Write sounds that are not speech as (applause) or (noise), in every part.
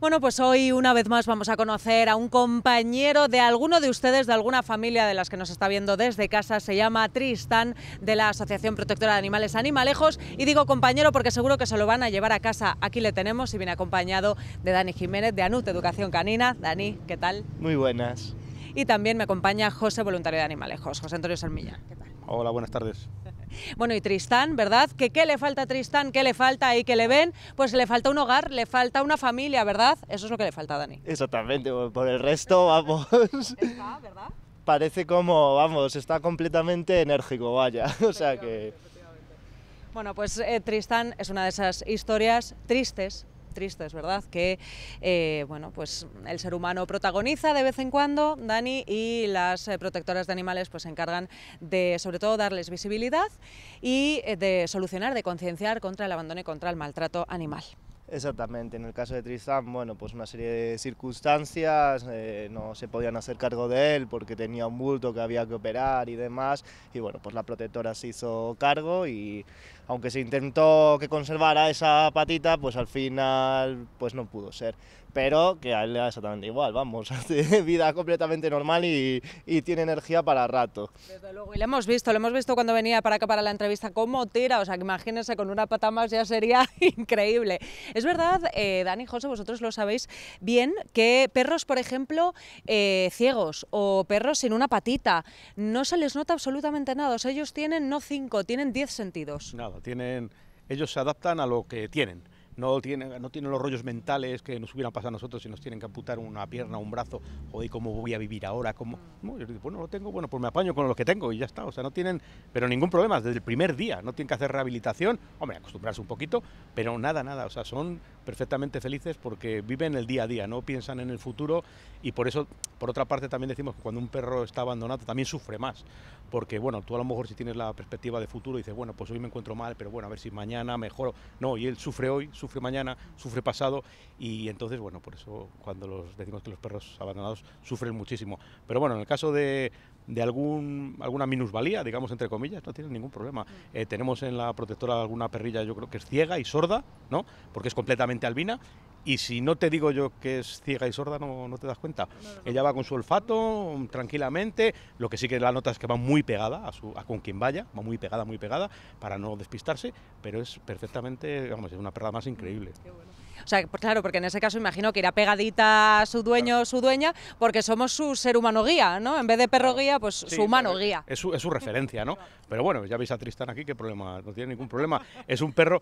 Bueno, pues hoy una vez más vamos a conocer a un compañero de alguno de ustedes, de alguna familia de las que nos está viendo desde casa. Se llama Tristan, de la Asociación Protectora de Animales Animalejos. Y digo compañero porque seguro que se lo van a llevar a casa. Aquí le tenemos y viene acompañado de Dani Jiménez, de ANUT Educación Canina. Dani, ¿qué tal? Muy buenas. Y también me acompaña José, voluntario de Animalejos, José Antonio Salmilla. ¿Qué tal? Hola, buenas tardes. (laughs) Bueno, y Tristán, ¿verdad? ¿Que ¿Qué le falta a Tristán? ¿Qué le falta ahí que le ven? Pues le falta un hogar, le falta una familia, ¿verdad? Eso es lo que le falta a Dani. Exactamente, pues por el resto, vamos. (laughs) Está, ¿verdad? Parece como, vamos, está completamente enérgico, vaya. (laughs) O sea que. Bueno, pues eh, Tristán es una de esas historias tristes tristes, ¿verdad? Que eh, bueno, pues el ser humano protagoniza de vez en cuando, Dani, y las eh, protectoras de animales pues se encargan de sobre todo darles visibilidad y eh, de solucionar, de concienciar contra el abandono y contra el maltrato animal. Exactamente, en el caso de Tristán, bueno, pues una serie de circunstancias, eh, no se podían hacer cargo de él porque tenía un bulto que había que operar y demás, y bueno, pues la protectora se hizo cargo y aunque se intentó que conservara esa patita, pues al final pues no pudo ser pero que a él le da exactamente igual, vamos, (laughs) hace vida completamente normal y, tiene energía para rato. Desde luego, y lo hemos visto, lo hemos visto cuando venía para acá para la entrevista, cómo tira, o sea, imagínense con una pata más ya sería (laughs) increíble. Es verdad, eh, Dani, José, vosotros lo sabéis bien, que perros, por ejemplo, eh, ciegos o perros sin una patita, no se les nota absolutamente nada, o sea, ellos tienen no cinco, tienen diez sentidos. Nada, tienen, ellos se adaptan a lo que tienen no tienen, no los rollos mentales que nos hubieran pasado a nosotros si nos tienen que amputar una pierna, o un brazo, joder, ¿cómo voy a vivir ahora? ¿Cómo? No, digo, bueno, lo tengo, bueno, pues me apaño con lo que tengo y ya está, o sea, no tienen, pero ningún problema, desde el primer día, no tienen que hacer rehabilitación, hombre, acostumbrarse un poquito, pero nada, nada, o sea, son perfectamente felices porque viven el día a día, no piensan en el futuro y por eso, por otra parte, también decimos que cuando un perro está abandonado también sufre más, porque bueno, tú a lo mejor si tienes la perspectiva de futuro dices, bueno, pues hoy me encuentro mal, pero bueno, a ver si mañana mejoro. No, y él sufre hoy, sufre mañana, sufre pasado y entonces, bueno, por eso cuando los, decimos que los perros abandonados sufren muchísimo. Pero bueno, en el caso de, de algún, alguna minusvalía, digamos entre comillas, no tienen ningún problema. Mm. Eh, tenemos en la protectora alguna perrilla, yo creo que es ciega y sorda, ¿no? Porque es completamente albina. Y si no te digo yo que es ciega y sorda, no, no te das cuenta. Ella va con su olfato mm, tranquilamente, lo que sí que la nota es que va muy pegada a, su, a con quien vaya, va muy pegada, muy pegada, para no despistarse, pero es perfectamente, vamos, es una perra más increíble. O sea, pues claro, porque en ese caso imagino que irá pegadita a su dueño o su dueña, porque somos su ser humano guía, ¿no? En vez de perro guía, pues su humano guía. Es su, referencia, ¿no? Pero bueno, ya veis a Tristán aquí, qué problema, no tiene ningún problema. Es un perro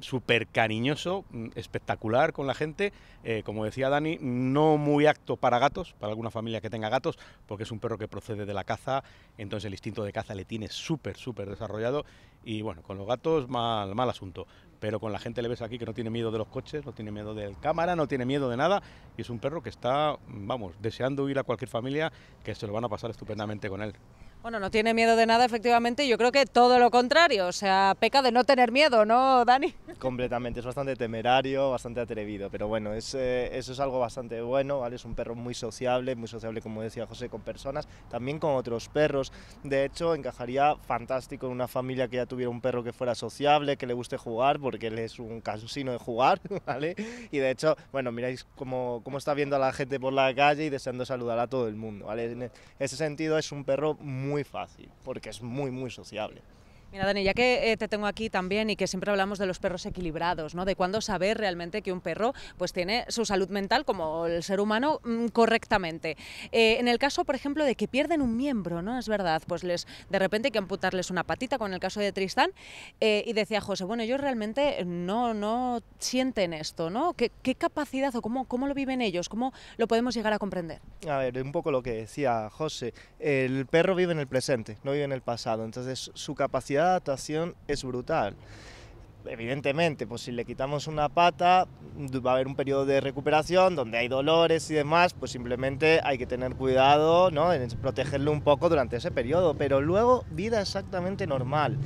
súper cariñoso, mm, espectacular con la gente. Eh, como decía Dani, no muy acto para gatos, para alguna familia que tenga gatos, porque es un perro que procede de la caza, entonces el instinto de caza le tiene súper, súper desarrollado. Y bueno, con los gatos, mal, mal asunto pero con la gente le ves aquí que no tiene miedo de los coches, no tiene miedo del cámara, no tiene miedo de nada, y es un perro que está, vamos, deseando ir a cualquier familia que se lo van a pasar estupendamente con él. Bueno, no tiene miedo de nada, efectivamente. Yo creo que todo lo contrario. O sea, peca de no tener miedo, ¿no, Dani? Completamente. Es bastante temerario, bastante atrevido. Pero bueno, es, eh, eso es algo bastante bueno, ¿vale? Es un perro muy sociable, muy sociable, como decía José, con personas, también con otros perros. De hecho, encajaría fantástico en una familia que ya tuviera un perro que fuera sociable, que le guste jugar, porque él es un cansino de jugar, (laughs) ¿vale? Y de hecho, bueno, miráis cómo, cómo está viendo a la gente por la calle y deseando saludar a todo el mundo, ¿vale? En ese sentido, es un perro muy muy fácil, porque es muy, muy sociable. Mira, Dani, ya que eh, te tengo aquí también y que siempre hablamos de los perros equilibrados, ¿no? De cuándo saber realmente que un perro pues tiene su salud mental como el ser humano mm, correctamente. Eh, en el caso, por ejemplo, de que pierden un miembro, ¿no? Es verdad, pues les de repente hay que amputarles una patita, con el caso de Tristán, eh, y decía José, bueno, ellos realmente no, no sienten esto, ¿no? ¿Qué, qué capacidad o cómo, cómo lo viven ellos? ¿Cómo lo podemos llegar a comprender? A ver, un poco lo que decía José, el perro vive en el presente, no vive en el pasado, entonces su capacidad de adaptación es brutal. Evidentemente, pues si le quitamos una pata, va a haber un periodo de recuperación donde hay dolores y demás, pues simplemente hay que tener cuidado, ¿no? En protegerlo un poco durante ese periodo, pero luego vida exactamente normal,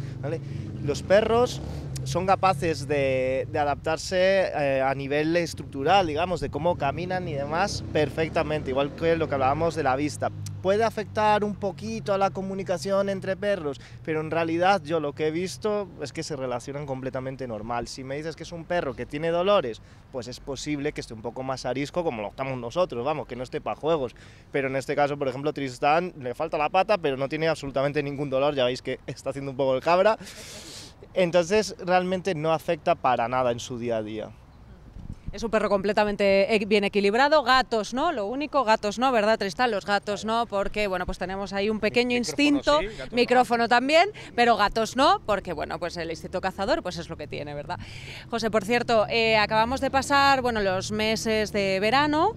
Los perros son capaces de, adaptarse eh, a nivel estructural, digamos, de cómo caminan y demás perfectamente, igual que lo que hablábamos de la vista puede afectar un poquito a la comunicación entre perros, pero en realidad yo lo que he visto es que se relacionan completamente normal. Si me dices que es un perro que tiene dolores, pues es posible que esté un poco más arisco como lo estamos nosotros, vamos, que no esté para juegos. Pero en este caso, por ejemplo, Tristán le falta la pata, pero no tiene absolutamente ningún dolor, ya veis que (laughs) está haciendo un poco el cabra. Entonces realmente no afecta para nada en su día a día. Es un perro completamente bien equilibrado, gatos no, lo único, gatos no, ¿verdad, Tristán? Los gatos no, porque bueno, pues tenemos ahí un pequeño instinto, micrófono también, pero gatos no, porque bueno, pues el instinto cazador pues es lo que tiene, ¿verdad? José, por cierto, eh, acabamos de pasar, bueno, los meses de verano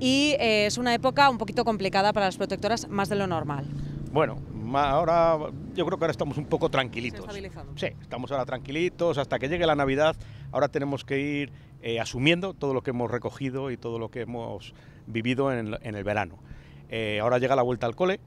y eh, es una época un poquito complicada para las protectoras, más de lo normal. Bueno, ahora yo creo que ahora estamos un poco tranquilitos. Sí, estamos ahora tranquilitos. Hasta que llegue la Navidad, ahora tenemos que ir eh, asumiendo todo lo que hemos recogido y todo lo que hemos vivido en, el verano. Eh, ahora llega la vuelta al cole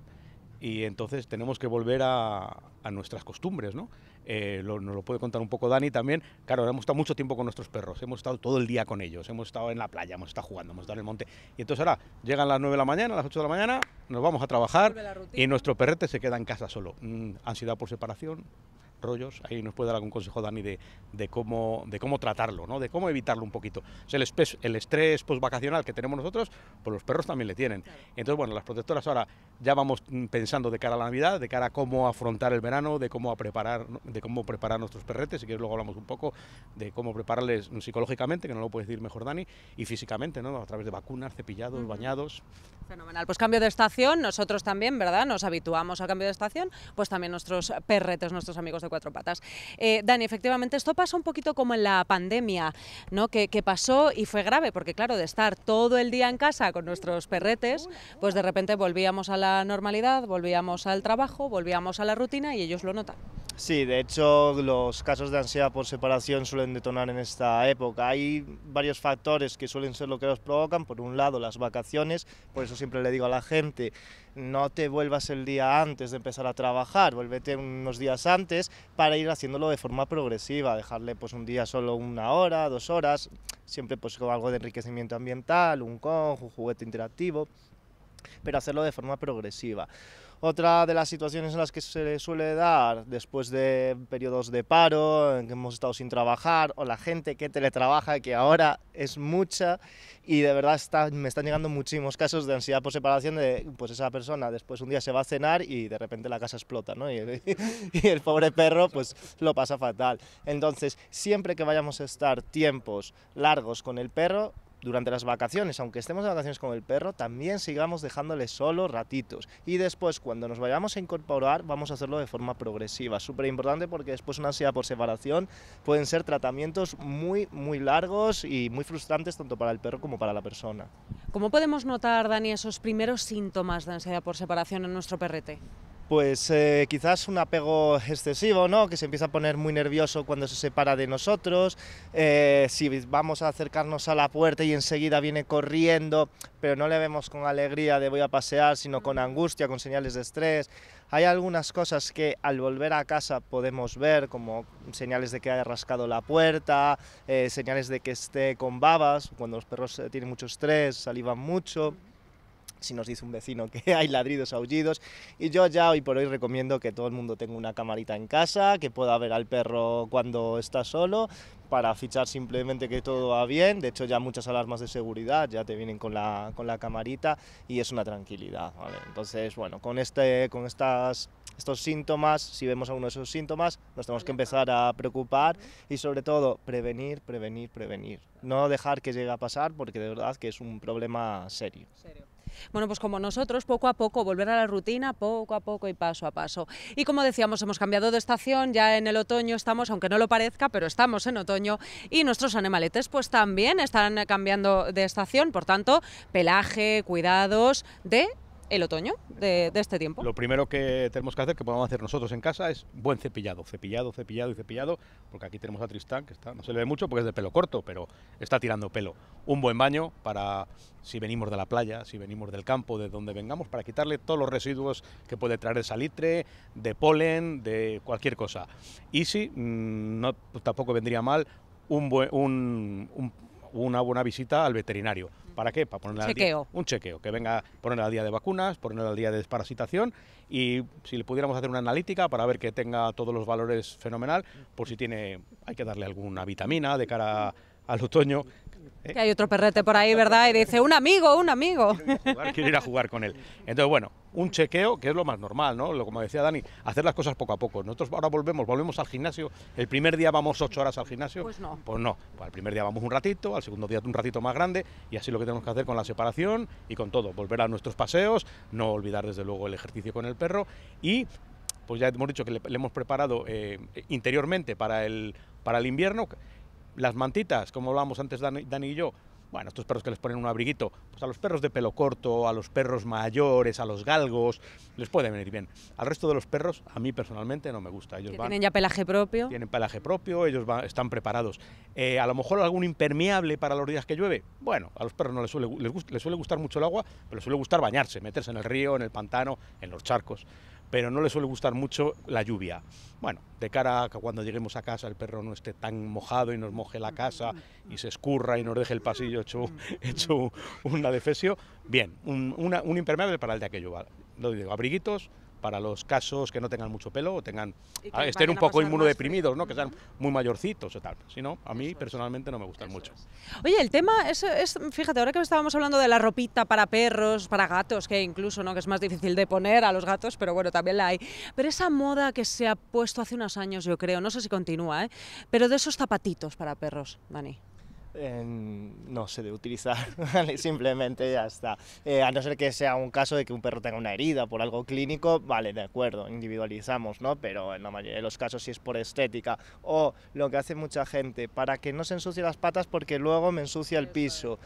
y entonces tenemos que volver a, a nuestras costumbres, ¿no? eh, lo, nos lo puede contar un poco Dani también. Claro, hemos estado mucho tiempo con nuestros perros, hemos estado todo el día con ellos, hemos estado en la playa, hemos estado jugando, hemos estado en el monte. Y entonces ahora llegan las 9 de la mañana, las 8 de la mañana, nos vamos a trabajar y nuestro perrete se queda en casa solo. Mm, ansiedad por separación, rollos, ahí nos puede dar algún consejo Dani de, de cómo, de cómo tratarlo, ¿no? de cómo evitarlo un poquito. el, estrés, el estrés postvacacional que tenemos nosotros, pues los perros también le tienen. Entonces, bueno, las protectoras ahora ya vamos mm, pensando de cara a la Navidad, de cara a cómo afrontar el verano, de cómo, a preparar, de cómo preparar nuestros perretes, si que luego hablamos un poco de cómo prepararles psicológicamente, que no lo puedes decir mejor Dani, y físicamente, ¿no? a través de vacunas, cepillados, bañados. Fenomenal. Pues cambio de estación, nosotros también, ¿verdad? Nos habituamos al cambio de estación, pues también nuestros perretes, nuestros amigos de cuatro patas. Eh, Dani, efectivamente, esto pasa un poquito como en la pandemia, ¿no? Que, que, pasó y fue grave, porque claro, de estar todo el día en casa con nuestros perretes, pues de repente volvíamos a la normalidad, volvíamos al trabajo, volvíamos a la rutina y ellos lo notan. Sí, de hecho los casos de ansiedad por separación suelen detonar en esta época. Hay varios factores que suelen ser lo que los provocan. Por un lado, las vacaciones, por eso siempre le digo a la gente, no te vuelvas el día antes de empezar a trabajar, vuélvete unos días antes para ir haciéndolo de forma progresiva, dejarle pues un día solo una hora, dos horas, siempre pues con algo de enriquecimiento ambiental, un conjo un juguete interactivo, pero hacerlo de forma progresiva. Otra de las situaciones en las que se le suele dar después de periodos de paro, en que hemos estado sin trabajar, o la gente que teletrabaja, que ahora es mucha, y de verdad me están llegando muchísimos casos de ansiedad por separación, de pues esa persona después un día se va a cenar y de repente la casa explota, (laughs) Y el, pobre perro pues lo pasa fatal. Entonces, siempre que vayamos a estar tiempos largos con el perro, durante las vacaciones, aunque estemos de vacaciones con el perro, también sigamos dejándole solo ratitos. Y después, cuando nos vayamos a incorporar, vamos a hacerlo de forma progresiva. Súper importante porque después una ansiedad por separación pueden ser tratamientos muy, muy largos y muy frustrantes tanto para el perro como para la persona. ¿Cómo podemos notar, Dani, esos primeros síntomas de ansiedad por separación en nuestro perrete? pues eh, quizás un apego excesivo, ¿no? que se empieza a poner muy nervioso cuando se separa de nosotros, eh, si vamos a acercarnos a la puerta y enseguida viene corriendo, pero no le vemos con alegría de voy a pasear, sino con angustia, con señales de estrés. Hay algunas cosas que al volver a casa podemos ver, como señales de que haya rascado la puerta, eh, señales de que esté con babas, cuando los perros tienen mucho estrés, salivan mucho si nos dice un vecino que (laughs) hay ladridos, aullidos. Y yo ya hoy por hoy recomiendo que todo el mundo tenga una camarita en casa, que pueda ver al perro cuando está solo, para fichar simplemente que todo va bien. De hecho, ya muchas alarmas de seguridad ya te vienen con la, con la camarita y es una tranquilidad. Entonces, bueno, con, este, con estas, estos síntomas, si vemos alguno de esos síntomas, nos tenemos que empezar a preocupar y sobre todo prevenir, prevenir, prevenir. No dejar que llegue a pasar porque de verdad que es un problema ¿Serio? Bueno, pues como nosotros, poco a poco, volver a la rutina, poco a poco y paso a paso. Y como decíamos, hemos cambiado de estación, ya en el otoño estamos, aunque no lo parezca, pero estamos en otoño y nuestros animaletes pues también están cambiando de estación, por tanto, pelaje, cuidados de el otoño de, este tiempo. Lo primero que tenemos que hacer, que podemos hacer nosotros en casa, es buen cepillado, cepillado, cepillado y cepillado, porque aquí tenemos a Tristán, que está, no se le ve mucho porque es de pelo corto, pero está tirando pelo. Un buen baño para si venimos de la playa, si venimos del campo, de donde vengamos, para quitarle todos los residuos que puede traer el salitre, de polen, de cualquier cosa. Y si mm, pues tampoco vendría mal un, buen, un una buena visita al veterinario. ¿Para qué? Para ponerle un chequeo, que venga ponerle al día de vacunas, ponerle al día de desparasitación y si le pudiéramos hacer una analítica para ver que tenga todos los valores fenomenal, por si tiene, hay que darle alguna vitamina de cara al otoño que hay otro perrete por ahí, ¿verdad? Y dice, un amigo, un amigo. Quiero ir, a jugar, con él. Entonces, bueno, un chequeo, que es lo más normal, ¿no? Lo, como decía Dani, hacer las cosas poco a poco. Nosotros ahora volvemos, volvemos al gimnasio. El primer día vamos ocho horas al gimnasio. Pues no. Pues no. Pues al primer día vamos un ratito, al segundo día un ratito más grande y así lo que tenemos que hacer con la separación y con todo. Volver a nuestros paseos, no olvidar desde luego el ejercicio con el perro y pues ya hemos dicho que le, hemos preparado eh, interiormente para el, para el invierno las mantitas, como hablábamos antes Dani, y yo, bueno, estos perros que les ponen un abriguito, pues a los perros de pelo corto, a los perros mayores, a los galgos, les puede venir bien. Al resto de los perros, a mí personalmente no me gusta. Ellos van, tienen ya pelaje propio. Tienen pelaje propio, ellos están preparados. Eh, a lo mejor algún impermeable para los días que llueve. Bueno, a los perros no les suele, les suele gustar mucho el agua, pero les suele gustar bañarse, meterse en el río, en el pantano, en los charcos pero no le suele gustar mucho la lluvia. Bueno, de cara a que cuando lleguemos a casa el perro no esté tan mojado y nos moje la casa y se escurra y nos deje el pasillo hecho, (laughs) hecho un adefesio, bien, un, impermeable para el de aquello. Lo digo, abriguitos, para los casos que no tengan mucho pelo o tengan, ah, estén un poco inmunodeprimidos, ¿no? que sean muy mayorcitos o tal. Si no, a mí personalmente no me gustan mucho. Oye, el tema es, es, fíjate, ahora que estábamos hablando de la ropita para perros, para gatos, que incluso no que es más difícil de poner a los gatos, pero bueno, también la hay. Pero esa moda que se ha puesto hace unos años, yo creo, no sé si continúa, ¿eh? pero de esos zapatitos para perros, Dani no se de utilizar, (laughs) simplemente ya está. Eh, a no ser que sea un caso de que un perro tenga una herida por algo clínico, vale, de acuerdo, individualizamos, ¿no? Pero en la mayoría de los casos si es por estética o lo que hace mucha gente, para que no se ensucie las patas porque luego me ensucia el piso.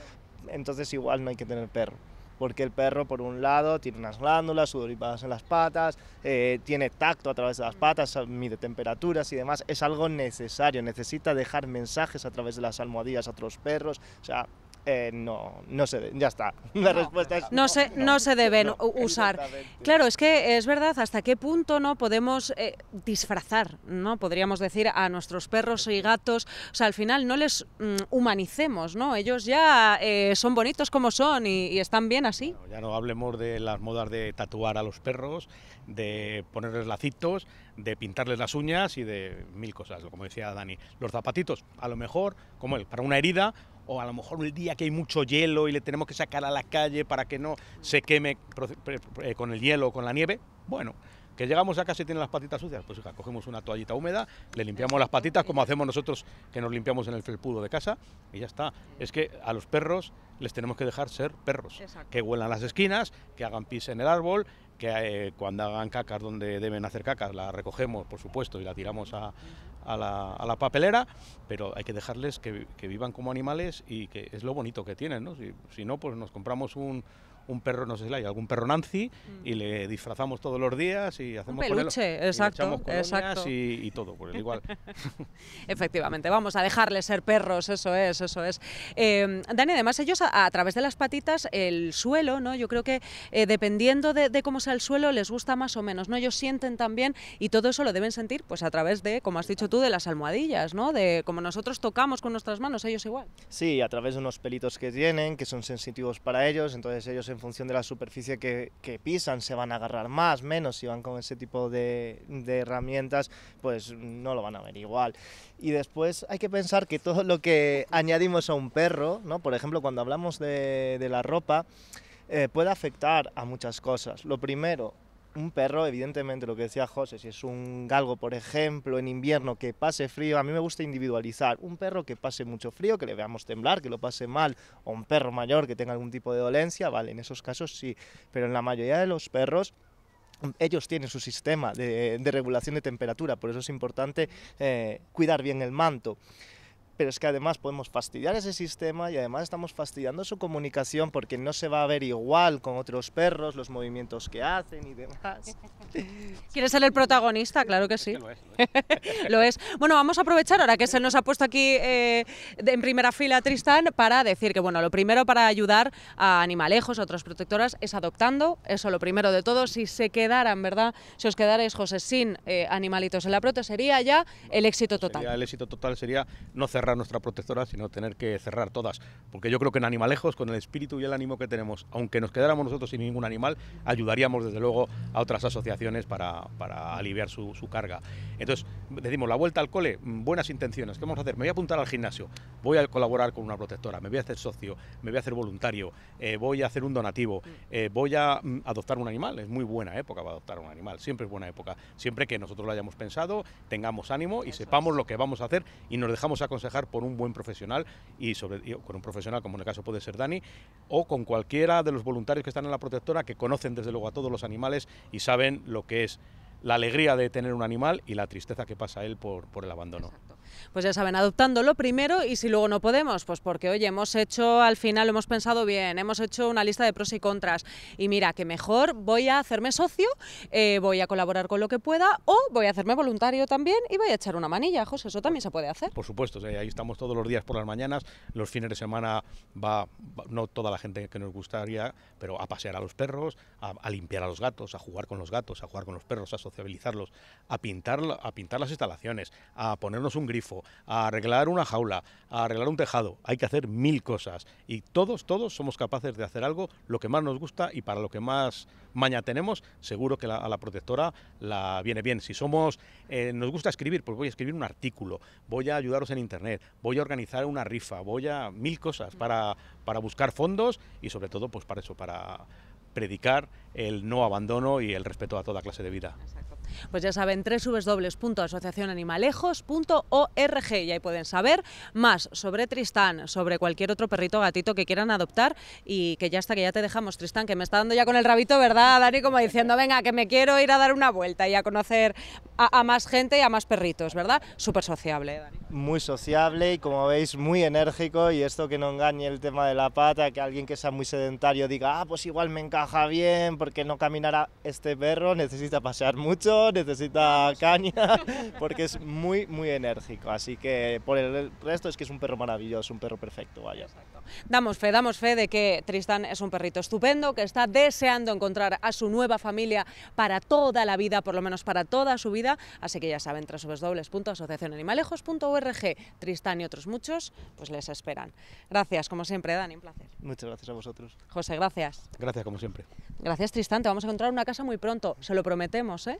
Entonces igual no hay que tener perro porque el perro por un lado tiene unas glándulas sudoripadas en las patas, eh, tiene tacto a través de las patas, mide temperaturas y demás, es algo necesario, necesita dejar mensajes a través de las almohadillas a otros perros, o sea, eh, no, no se, ya está. (laughs) La respuesta no, no se, no, se deben usar. Claro, es que es verdad hasta qué punto no podemos eh, disfrazar, no podríamos decir a nuestros perros y gatos, o sea, al final no les mm, humanicemos, no, ellos ya son bonitos como son y están bien ya no hablemos de las modas de tatuar a los perros, de ponerles lacitos, de pintarles las uñas y de mil cosas, como decía Dani. Los zapatitos, a lo mejor, como él, para una herida o a lo mejor el día que hay mucho hielo y le tenemos que sacar a la calle para que no se queme con el hielo o con la nieve. Bueno, que llegamos a casa y tienen las patitas sucias, pues cogemos una toallita húmeda, le limpiamos las patitas como hacemos nosotros que nos limpiamos en el felpudo de casa y ya está. Es que a los perros les tenemos que dejar ser perros, que huelan las esquinas, que hagan pis en el árbol, que eh, cuando hagan cacas donde deben hacer cacas, la recogemos, por supuesto, y la tiramos a, la, papelera, pero hay que dejarles que, vivan como animales y que es lo bonito que tienen, ¿no? si no, pues nos compramos un, un perro, no sé si hay algún perro Nancy y mm. le disfrazamos todos los días y hacemos un peluche, exacto, y, exacto. Y, todo, por el igual. (laughs) Efectivamente, vamos a dejarles ser perros, eso es, eso es. Em, Dani, además ellos a, través de las patitas, el suelo, ¿no? Yo creo que eh, dependiendo de, cómo sea el suelo les gusta más o menos, ¿no? Ellos sienten también y todo eso lo deben sentir pues a través de, como has dicho tú, de las almohadillas, ¿no? De como nosotros tocamos con nuestras manos, ellos igual. Sí, a través de unos pelitos que tienen, que son sensitivos para ellos, entonces ellos en función de la superficie que, pisan, se van a agarrar más, menos, si van con ese tipo de, herramientas, pues no lo van a ver igual. Y después hay que pensar que todo lo que añadimos a un perro, ¿no? por ejemplo, cuando hablamos de, la ropa, eh, puede afectar a muchas cosas. Lo primero, un perro, evidentemente, lo que decía José, si es un galgo, por ejemplo, en invierno que pase frío, a mí me gusta individualizar. Un perro que pase mucho frío, que le veamos temblar, que lo pase mal, o un perro mayor que tenga algún tipo de dolencia, vale, en esos casos sí, pero en la mayoría de los perros ellos tienen su sistema de, regulación de temperatura, por eso es importante eh, cuidar bien el manto pero es que además podemos fastidiar ese sistema y además estamos fastidiando su comunicación porque no se va a ver igual con otros perros, los movimientos que hacen y demás. (laughs) ¿Quieres ser el protagonista? Claro que sí. (laughs) lo, es, Bueno, vamos a aprovechar ahora que se nos ha puesto aquí eh, en primera fila Tristán para decir que, bueno, lo primero para ayudar a animalejos, a otras protectoras, es adoptando. Eso lo primero de todo. Si se quedaran, ¿verdad? Si os quedarais, José, sin eh, animalitos en la prote, sería ya el éxito total. el éxito total sería no cerrar nuestra protectora, sino tener que cerrar todas. Porque yo creo que en Animalejos, con el espíritu y el ánimo que tenemos, aunque nos quedáramos nosotros sin ningún animal, ayudaríamos desde luego a otras asociaciones para, aliviar su, carga. Entonces, decimos, la vuelta al cole, mm, buenas intenciones. ¿Qué vamos a hacer? Me voy a apuntar al gimnasio, voy a colaborar con una protectora, me voy a hacer socio, me voy a hacer voluntario, eh, voy a hacer un donativo, mm. eh, voy a mm, adoptar un animal. Es muy buena época para adoptar un animal, siempre es buena época. Siempre que nosotros lo hayamos pensado, tengamos ánimo y sepamos lo que vamos a hacer y nos dejamos aconsejar por un buen profesional y, sobre, todo con un profesional como en el caso puede ser Dani o con cualquiera de los voluntarios que están en la protectora que conocen desde luego a todos los animales y saben lo que es la alegría de tener un animal y la tristeza que pasa él por, el abandono pues ya saben, adoptándolo primero y si luego no podemos, pues porque, oye, hemos hecho, al final hemos pensado bien, hemos hecho una lista de pros y contras y mira, que mejor voy a hacerme socio, eh, voy a colaborar con lo que pueda o voy a hacerme voluntario también y voy a echar una manilla, José, eso también se puede hacer. Por supuesto, ahí estamos todos los días por las mañanas, los fines de semana va, no toda la gente que nos gustaría, pero a pasear a los perros, a, limpiar a los gatos, a jugar con los gatos, a jugar con los perros, a sociabilizarlos, a pintar, a pintar las instalaciones, a ponernos un grifo arreglar una jaula, a arreglar un tejado. Hay que hacer mil cosas y todos, todos somos capaces de hacer algo lo que más nos gusta y para lo que más maña tenemos, seguro que la, a la protectora la viene bien. Si somos, eh, nos gusta escribir, pues voy a escribir un artículo, voy a ayudaros en internet, voy a organizar una rifa, voy a mil cosas para, para buscar fondos y sobre todo pues para eso, para predicar el no abandono y el respeto a toda clase de vida. Pues ya saben, www.asociacionanimalejos.org y ahí pueden saber más sobre Tristán, sobre cualquier otro perrito o gatito que quieran adoptar y que ya está, que ya te dejamos, Tristán, que me está dando ya con el rabito, ¿verdad, Dani? Como diciendo, (laughs) venga, que me quiero ir a dar una vuelta y a conocer a, más gente y a más perritos, ¿verdad? Súper sociable, Dani. Muy sociable y como veis, muy enérgico y esto que no engañe el tema de la pata, que alguien que sea muy sedentario diga, ah, pues igual me encaja bien porque no caminará este perro, necesita pasear mucho, necesita caña, (laughs) porque es muy, muy enérgico. Así que por el resto es que es un perro maravilloso, un perro perfecto, vaya. Damos fe, damos fe de que Tristán es un perrito estupendo, que está deseando encontrar a su nueva familia para toda la vida, por lo menos para toda su vida. Así que ya saben, www.asociacionanimalejos.org, Tristán y otros muchos, pues les esperan. Gracias, como siempre, Dani, un placer. Muchas gracias a vosotros. José, gracias. Gracias, como siempre. Gracias, Tristán. Te vamos a encontrar una casa muy pronto, se lo prometemos, ¿eh?